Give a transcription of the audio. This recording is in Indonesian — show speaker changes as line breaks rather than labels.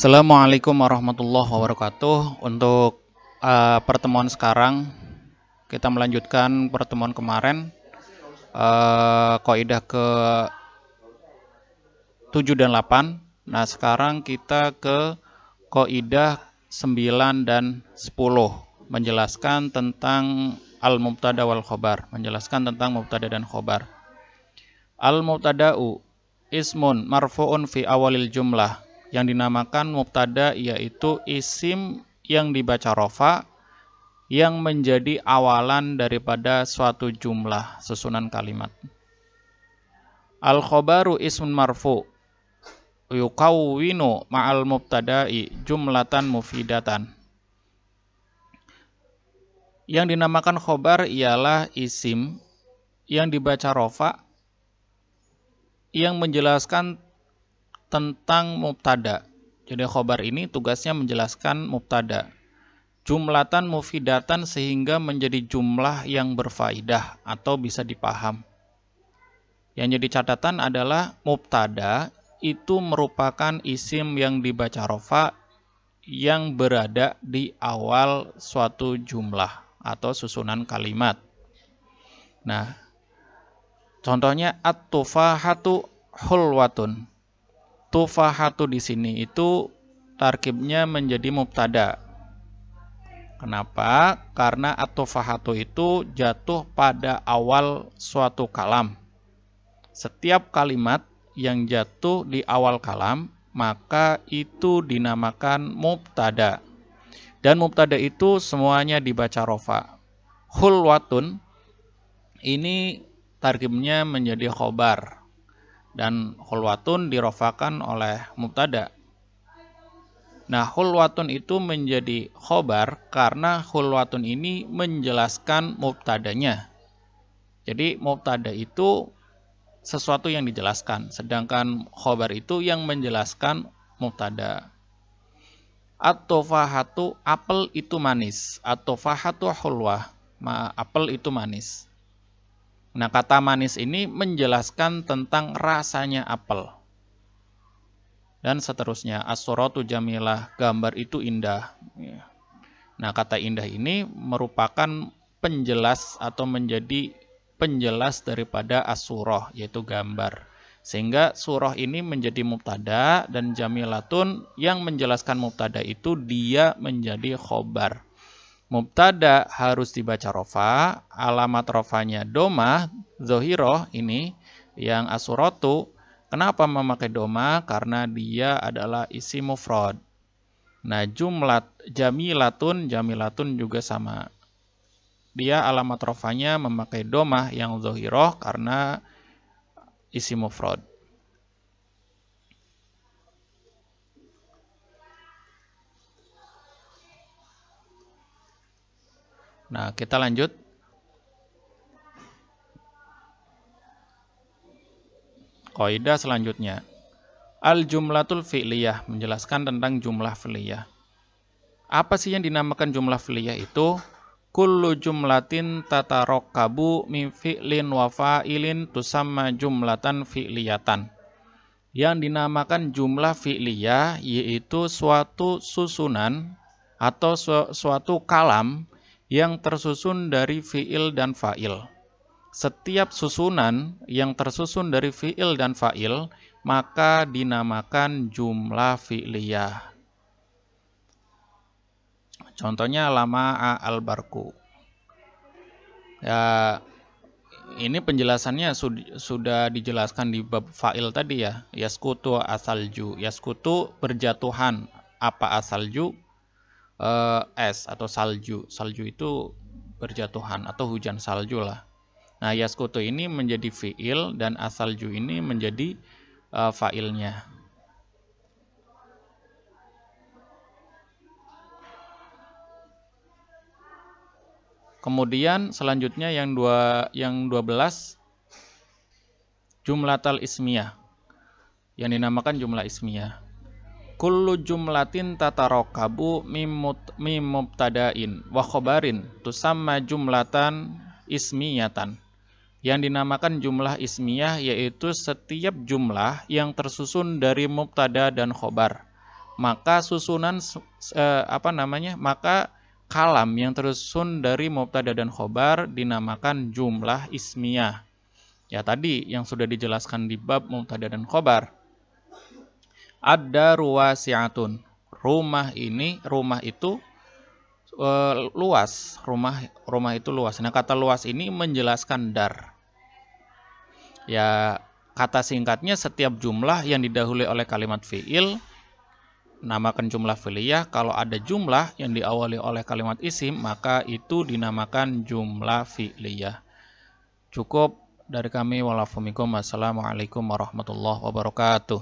Assalamualaikum warahmatullahi wabarakatuh. Untuk uh, pertemuan sekarang kita melanjutkan pertemuan kemarin uh, kaidah ke 7 dan 8. Nah, sekarang kita ke kaidah 9 dan 10 menjelaskan tentang al-mubtada wal khobar, menjelaskan tentang mubtada dan khobar. Al-mubtada'u ismun marfu'un fi awalil jumlah yang dinamakan mubtada yaitu isim yang dibaca rofa yang menjadi awalan daripada suatu jumlah susunan kalimat. Al khobaru ismun marfu yukawwinu ma'al mubtada'i jumlatan mufidatan. Yang dinamakan khobar ialah isim yang dibaca rofa yang menjelaskan tentang mubtada. Jadi khobar ini tugasnya menjelaskan mubtada. Jumlatan mufidatan sehingga menjadi jumlah yang berfaedah atau bisa dipaham. Yang jadi catatan adalah mubtada itu merupakan isim yang dibaca rofa yang berada di awal suatu jumlah atau susunan kalimat. Nah, contohnya at-tufahatu hulwatun tufahatu di sini itu tarkibnya menjadi mubtada. Kenapa? Karena atufahatu itu jatuh pada awal suatu kalam. Setiap kalimat yang jatuh di awal kalam, maka itu dinamakan mubtada. Dan mubtada itu semuanya dibaca rofa. Hulwatun ini tarkibnya menjadi khobar dan hulwatun dirofakan oleh mubtada. Nah, hulwatun itu menjadi khobar karena hulwatun ini menjelaskan mubtadanya. Jadi mubtada itu sesuatu yang dijelaskan, sedangkan khobar itu yang menjelaskan mubtada. at apel itu manis, at-tofahatu hulwah, apel itu manis. Nah, kata manis ini menjelaskan tentang rasanya apel. Dan seterusnya, asorotu jamilah, gambar itu indah. Ya. Nah, kata indah ini merupakan penjelas atau menjadi penjelas daripada asuroh, yaitu gambar. Sehingga surah ini menjadi mubtada dan jamilatun yang menjelaskan mubtada itu dia menjadi khobar mubtada harus dibaca rofa, alamat rofanya doma, zohiroh ini yang asurotu. Kenapa memakai doma? Karena dia adalah isi mufrod. Nah, jumlah jamilatun, jamilatun juga sama. Dia alamat rofanya memakai doma yang zohiroh karena isi mufrod. Nah, kita lanjut. koida selanjutnya. Al jumlatul fi'liyah menjelaskan tentang jumlah fi'liyah. Apa sih yang dinamakan jumlah fi'liyah itu? Kullu jumlatin tatarokabu min fi'lin wa fa'ilin tusamma jumlatan fi'liyatan. Yang dinamakan jumlah fi'liyah yaitu suatu susunan atau suatu kalam yang tersusun dari fiil dan fa'il. Setiap susunan yang tersusun dari fiil dan fa'il maka dinamakan jumlah fi'liyah. Contohnya lama al-barku. Ya, ini penjelasannya sudah dijelaskan di bab fa'il tadi ya. Yaskutu asalju. Yaskutu berjatuhan. Apa asalju? uh, es atau salju. Salju itu berjatuhan atau hujan salju lah. Nah, yaskutu ini menjadi fiil dan asalju ini menjadi uh, failnya. Kemudian selanjutnya yang dua yang 12 tal ismiyah yang dinamakan jumlah ismiyah kullu jumlatin tatarokabu mimubtadain wa khobarin tusamma jumlatan ismiyatan yang dinamakan jumlah ismiyah yaitu setiap jumlah yang tersusun dari mubtada dan khobar maka susunan eh, apa namanya maka kalam yang tersusun dari mubtada dan khobar dinamakan jumlah ismiyah ya tadi yang sudah dijelaskan di bab mubtada dan khobar ada ruwasiatun. Rumah ini, rumah itu e, luas. Rumah rumah itu luas. Nah, kata luas ini menjelaskan dar. Ya, kata singkatnya setiap jumlah yang didahului oleh kalimat fiil namakan jumlah fi'liyah. Kalau ada jumlah yang diawali oleh kalimat isim, maka itu dinamakan jumlah fi'liyah. Cukup dari kami walafumikum. Wassalamualaikum warahmatullahi wabarakatuh.